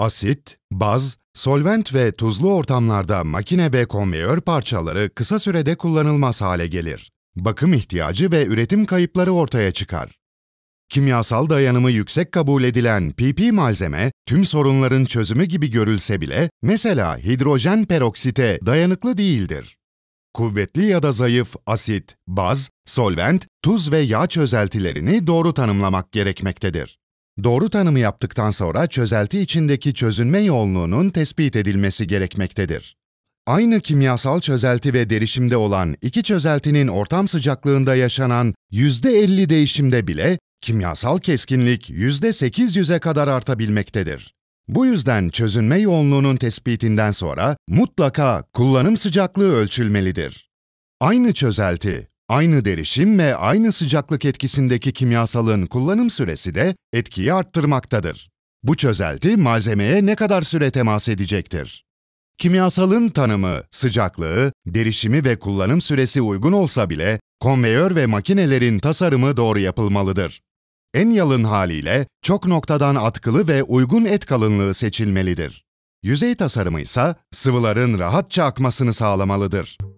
Asit, baz, solvent ve tuzlu ortamlarda makine ve konveyör parçaları kısa sürede kullanılmaz hale gelir. Bakım ihtiyacı ve üretim kayıpları ortaya çıkar. Kimyasal dayanımı yüksek kabul edilen PP malzeme, tüm sorunların çözümü gibi görülse bile, mesela hidrojen peroksite dayanıklı değildir. Kuvvetli ya da zayıf asit, baz, solvent, tuz ve yağ çözeltilerini doğru tanımlamak gerekmektedir. Doğru tanımı yaptıktan sonra çözelti içindeki çözünme yoğunluğunun tespit edilmesi gerekmektedir. Aynı kimyasal çözelti ve derişimde olan iki çözeltinin ortam sıcaklığında yaşanan %50 değişimde bile kimyasal keskinlik %800'e kadar artabilmektedir. Bu yüzden çözünme yoğunluğunun tespitinden sonra mutlaka kullanım sıcaklığı ölçülmelidir. Aynı çözelti, Aynı derişim ve aynı sıcaklık etkisindeki kimyasalın kullanım süresi de etkiyi arttırmaktadır. Bu çözelti malzemeye ne kadar süre temas edecektir? Kimyasalın tanımı, sıcaklığı, derişimi ve kullanım süresi uygun olsa bile konveyör ve makinelerin tasarımı doğru yapılmalıdır. En yalın haliyle çok noktadan atkılı ve uygun et kalınlığı seçilmelidir. Yüzey tasarımı ise sıvıların rahatça akmasını sağlamalıdır.